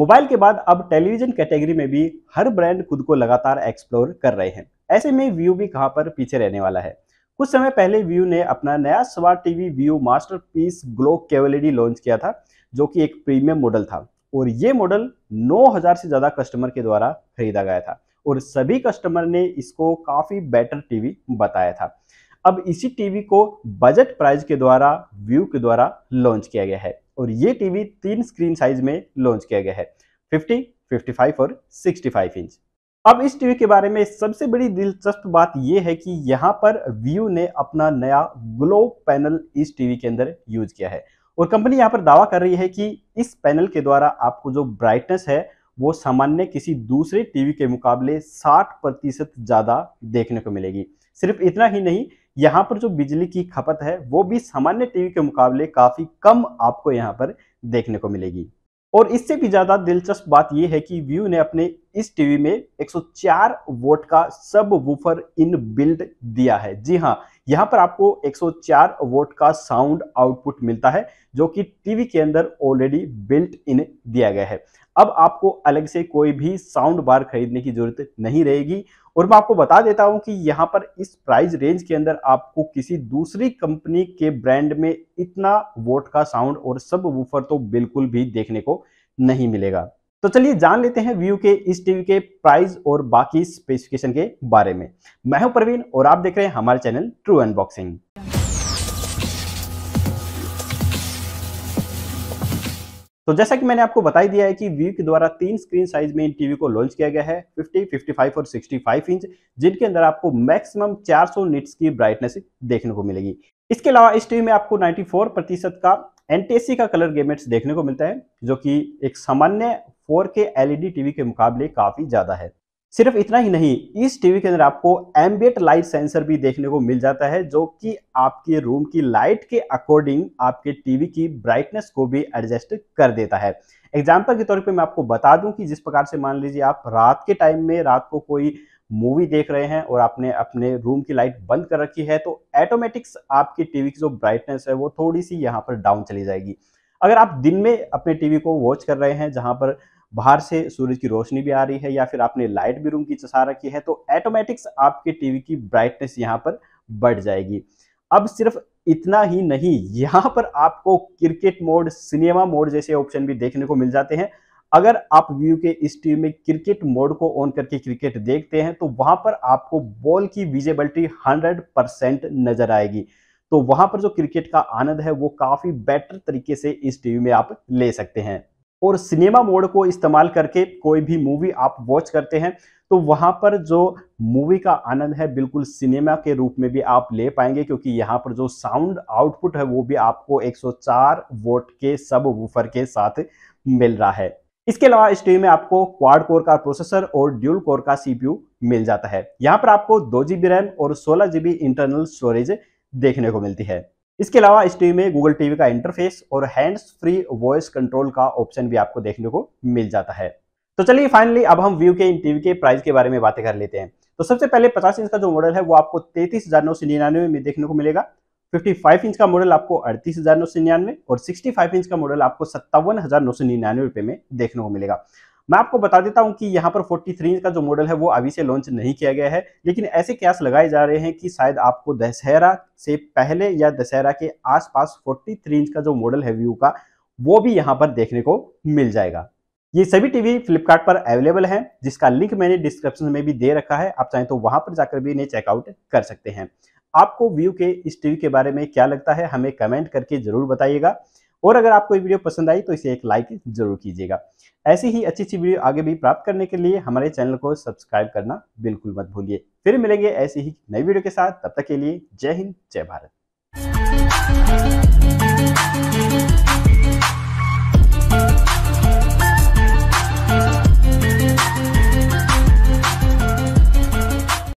mobile के बाद अब टेलीविजन कैटेगरी में भी हर ब्रांड खुद को लगातार एक्सप्लोर कर रहे हैं ऐसे में व्यू भी कहां पर पीछे रहने वाला है कुछ समय पहले व्यू ने अपना नया smart TV Vu masterpiece glo QLED launch किया था जो कि एक प्रीमियम मॉडल था और ये मॉडल 9000 से ज़्यादा कस्टमर के द्वारा खरीदा गया था और सभी कस्टमर ने इसको काफ़ी बेटर टीवी बताया था अब इसी टीवी को बजट प्राइस के द्वारा व्यू के द्वारा लॉन्च किया गया है और ये टीवी तीन स्क्रीन साइज में लॉन्च किया गया है 50, 55 और 65 इंच अब इस टीवी के बारे में सबसे बड़ी दिलचस्प बात यह है कि यहाँ पर व्यू ने अपना नया ग्लो पैनल इस टीवी के अंदर यूज किया है और कंपनी यहाँ पर दावा कर रही है कि इस पैनल के द्वारा आपको जो ब्राइटनेस है वो सामान्य किसी दूसरे टीवी के मुकाबले 60 प्रतिशत ज़्यादा देखने को मिलेगी सिर्फ इतना ही नहीं यहाँ पर जो बिजली की खपत है वो भी सामान्य टीवी के मुकाबले काफ़ी कम आपको यहाँ पर देखने को मिलेगी और इससे भी ज़्यादा दिलचस्प बात यह है कि व्यू ने अपने इस टीवी में 104 वोट का सब वूफर इन बिल्ड दिया है जी हाँ यहाँ पर आपको 104 वोट का साउंड आउटपुट मिलता है जो कि टीवी के अंदर ऑलरेडी बिल्ट इन दिया गया है अब आपको अलग से कोई भी साउंड बार खरीदने की जरूरत नहीं रहेगी और मैं आपको बता देता हूं कि यहां पर इस प्राइस रेंज के अंदर आपको किसी दूसरी कंपनी के ब्रांड में इतना वोट का साउंड और सब वूफर तो बिल्कुल भी देखने को नहीं मिलेगा तो चलिए जान लेते हैं व्यू के इस टीवी के प्राइस और बाकी स्पेसिफिकेशन के बारे में मैं हूं प्रवीण और आप देख रहे हैं हमारे चैनल ट्रू अनबॉक्सिंग तो जैसा कि मैंने आपको बताई दिया है कि व्यू के द्वारा तीन स्क्रीन साइज में इन टीवी को लॉन्च किया गया है 50, 55 और 65 इंच जिनके अंदर आपको मैक्सिमम 400 सौ निट्स की ब्राइटनेस देखने को मिलेगी इसके अलावा इस टीवी में आपको 94 प्रतिशत का एनटीएससी का कलर गेमेट्स देखने को मिलता है जो कि एक सामान्य फोर के टीवी के मुकाबले काफी ज्यादा है सिर्फ इतना ही नहीं इस टीवी के अंदर आपको एम्बियट लाइट सेंसर भी देखने को मिल जाता है जो कि आपके रूम की लाइट के अकॉर्डिंग आपके टीवी की ब्राइटनेस को भी एडजस्ट कर देता है एग्जाम्पल के तौर पे मैं आपको बता दूं कि जिस प्रकार से मान लीजिए आप रात के टाइम में रात को कोई मूवी देख रहे हैं और आपने अपने रूम की लाइट बंद कर रखी है तो ऐटोमेटिक्स आपकी टीवी की जो ब्राइटनेस है वो थोड़ी सी यहाँ पर डाउन चली जाएगी अगर आप दिन में अपने टीवी को वॉच कर रहे हैं जहाँ पर बाहर से सूरज की रोशनी भी आ रही है या फिर आपने लाइट भी रूम की चसा रखी है तो ऐटोमेटिक्स आपके टीवी की ब्राइटनेस यहाँ पर बढ़ जाएगी अब सिर्फ इतना ही नहीं यहाँ पर आपको क्रिकेट मोड सिनेमा मोड जैसे ऑप्शन भी देखने को मिल जाते हैं अगर आप व्यू के इस टीवी में क्रिकेट मोड को ऑन करके क्रिकेट देखते हैं तो वहां पर आपको बॉल की विजेबिलिटी 100 परसेंट नजर आएगी तो वहां पर जो क्रिकेट का आनंद है वो काफी बेटर तरीके से इस टीवी में आप ले सकते हैं और सिनेमा मोड को इस्तेमाल करके कोई भी मूवी आप वॉच करते हैं तो वहां पर जो मूवी का आनंद है बिल्कुल सिनेमा के रूप में भी आप ले पाएंगे क्योंकि यहाँ पर जो साउंड आउटपुट है वो भी आपको 104 वोट के सब वूफर के साथ मिल रहा है इसके अलावा इस टीवी में आपको क्वाड कोर का प्रोसेसर और ड्यूल कोर का सीपीयू मिल जाता है यहाँ पर आपको दो जीबी रैम और सोलह जीबी इंटरनल स्टोरेज देखने को मिलती है इसके अलावा इस टीवी में गूगल टीवी का इंटरफेस और हैंड्स फ्री वॉइस कंट्रोल का ऑप्शन भी आपको देखने को मिल जाता है तो चलिए फाइनली अब हम व्यू के इन टीवी के प्राइस के बारे में बातें कर लेते हैं तो सबसे पहले 50 इंच का जो मॉडल है वो आपको तैतीस हजार नौ सौ निन्यानवे में देखने को मिलेगा 55 इंच का मॉडल आपको अड़तीस हजार नौ सौ निन्यानवे और 65 इंच का मॉडल आपको सत्तावन हजार नौ सौ निन्यानवे रुपए में देखने को मिलेगा मैं आपको बता देता हूं कि यहाँ पर 43 का जो मॉडल है वो अभी से लॉन्च नहीं किया गया है लेकिन ऐसे क्या लगाए जा रहे हैं कि शायद आपको दशहरा से पहले या दशहरा के आसपास 43 का जो मॉडल है व्यू का वो भी यहाँ पर देखने को मिल जाएगा ये सभी टीवी फ्लिपकार्ट पर अवेलेबल है जिसका लिंक मैंने डिस्क्रिप्शन में भी दे रखा है आप चाहें तो वहां पर जाकर भी इन्हें चेकआउट कर सकते हैं आपको व्यू के इस टीवी के बारे में क्या लगता है हमें कमेंट करके जरूर बताइएगा और अगर आपको ये वीडियो पसंद आई तो इसे एक लाइक जरूर कीजिएगा ऐसी ही अच्छी अच्छी वीडियो आगे भी प्राप्त करने के लिए हमारे चैनल को सब्सक्राइब करना बिल्कुल मत भूलिए फिर मिलेंगे ऐसी ही नई वीडियो के साथ तब तक के लिए जय हिंद जय भारत